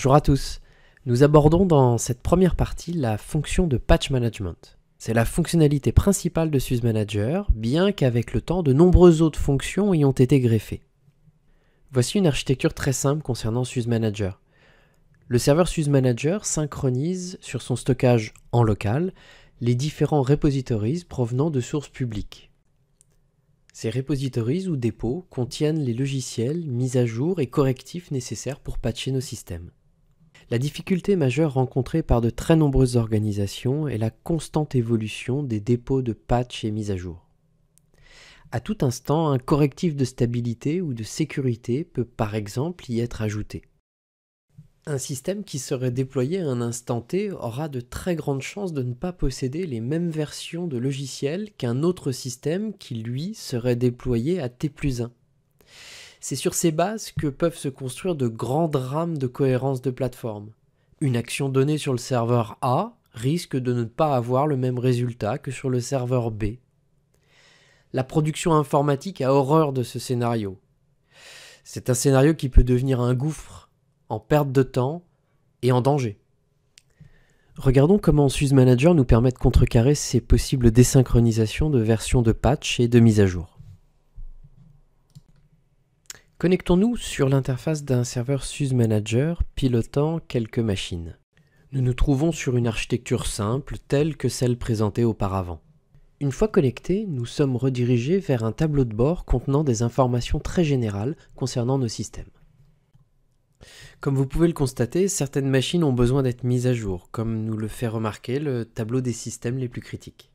Bonjour à tous. Nous abordons dans cette première partie la fonction de patch management. C'est la fonctionnalité principale de Suse Manager, bien qu'avec le temps de nombreuses autres fonctions y ont été greffées. Voici une architecture très simple concernant Suse Manager. Le serveur Suse Manager synchronise sur son stockage en local les différents repositories provenant de sources publiques. Ces repositories ou dépôts contiennent les logiciels, mises à jour et correctifs nécessaires pour patcher nos systèmes. La difficulté majeure rencontrée par de très nombreuses organisations est la constante évolution des dépôts de patchs et mises à jour. À tout instant, un correctif de stabilité ou de sécurité peut par exemple y être ajouté. Un système qui serait déployé à un instant T aura de très grandes chances de ne pas posséder les mêmes versions de logiciels qu'un autre système qui, lui, serait déployé à T plus 1. C'est sur ces bases que peuvent se construire de grands drames de cohérence de plateforme. Une action donnée sur le serveur A risque de ne pas avoir le même résultat que sur le serveur B. La production informatique a horreur de ce scénario. C'est un scénario qui peut devenir un gouffre, en perte de temps et en danger. Regardons comment Manager nous permet de contrecarrer ces possibles désynchronisations de versions de patch et de mise à jour. Connectons-nous sur l'interface d'un serveur SUSE Manager pilotant quelques machines. Nous nous trouvons sur une architecture simple telle que celle présentée auparavant. Une fois connectés, nous sommes redirigés vers un tableau de bord contenant des informations très générales concernant nos systèmes. Comme vous pouvez le constater, certaines machines ont besoin d'être mises à jour, comme nous le fait remarquer le tableau des systèmes les plus critiques.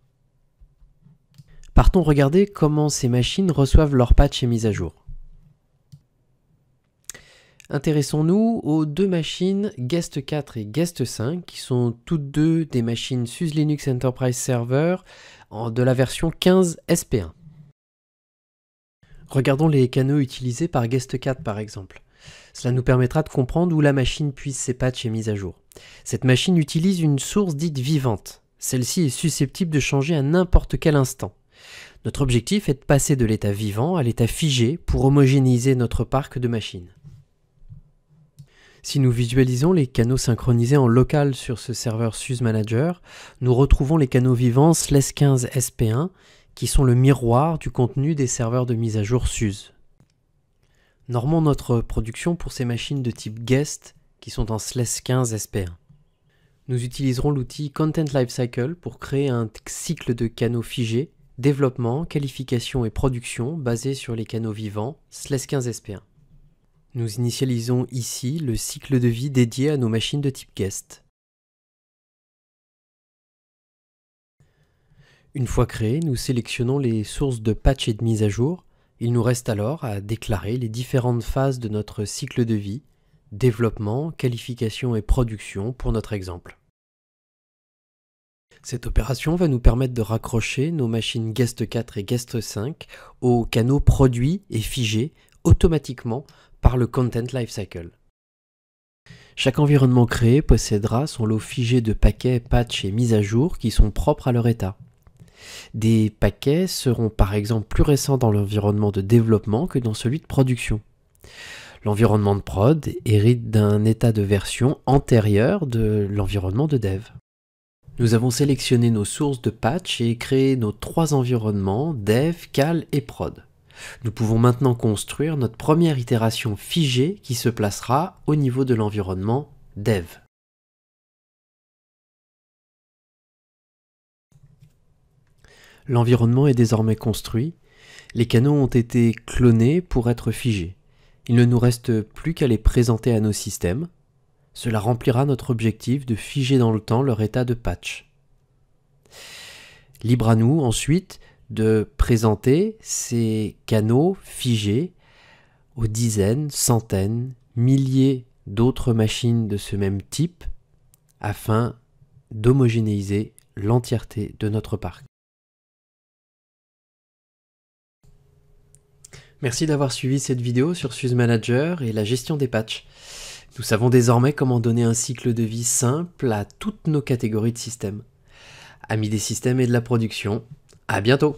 Partons regarder comment ces machines reçoivent leurs patchs et mises à jour. Intéressons-nous aux deux machines Guest 4 et Guest 5 qui sont toutes deux des machines SUSE Linux Enterprise Server de la version 15 SP1. Regardons les canaux utilisés par Guest 4 par exemple. Cela nous permettra de comprendre où la machine puise ses patchs et mises à jour. Cette machine utilise une source dite vivante. Celle-ci est susceptible de changer à n'importe quel instant. Notre objectif est de passer de l'état vivant à l'état figé pour homogénéiser notre parc de machines. Si nous visualisons les canaux synchronisés en local sur ce serveur SUSE Manager, nous retrouvons les canaux vivants SLES15 SP1 qui sont le miroir du contenu des serveurs de mise à jour SUSE. Normons notre production pour ces machines de type guest qui sont en SLES15 SP1. Nous utiliserons l'outil Content Lifecycle pour créer un cycle de canaux figés, développement, qualification et production basé sur les canaux vivants SLES15 SP1. Nous initialisons ici le cycle de vie dédié à nos machines de type guest. Une fois créé, nous sélectionnons les sources de patch et de mise à jour. Il nous reste alors à déclarer les différentes phases de notre cycle de vie, développement, qualification et production pour notre exemple. Cette opération va nous permettre de raccrocher nos machines Guest 4 et Guest 5 aux canaux produits et figés automatiquement par le Content Lifecycle. Chaque environnement créé possédera son lot figé de paquets, patchs et mises à jour qui sont propres à leur état. Des paquets seront par exemple plus récents dans l'environnement de développement que dans celui de production. L'environnement de prod hérite d'un état de version antérieur de l'environnement de dev. Nous avons sélectionné nos sources de patch et créé nos trois environnements, dev, cal et prod. Nous pouvons maintenant construire notre première itération figée qui se placera au niveau de l'environnement dev. L'environnement est désormais construit, les canaux ont été clonés pour être figés. Il ne nous reste plus qu'à les présenter à nos systèmes. Cela remplira notre objectif de figer dans le temps leur état de patch. Libre à nous ensuite de présenter ces canaux figés aux dizaines, centaines, milliers d'autres machines de ce même type afin d'homogénéiser l'entièreté de notre parc. Merci d'avoir suivi cette vidéo sur Suze Manager et la gestion des patchs. Nous savons désormais comment donner un cycle de vie simple à toutes nos catégories de systèmes. Amis des systèmes et de la production, à bientôt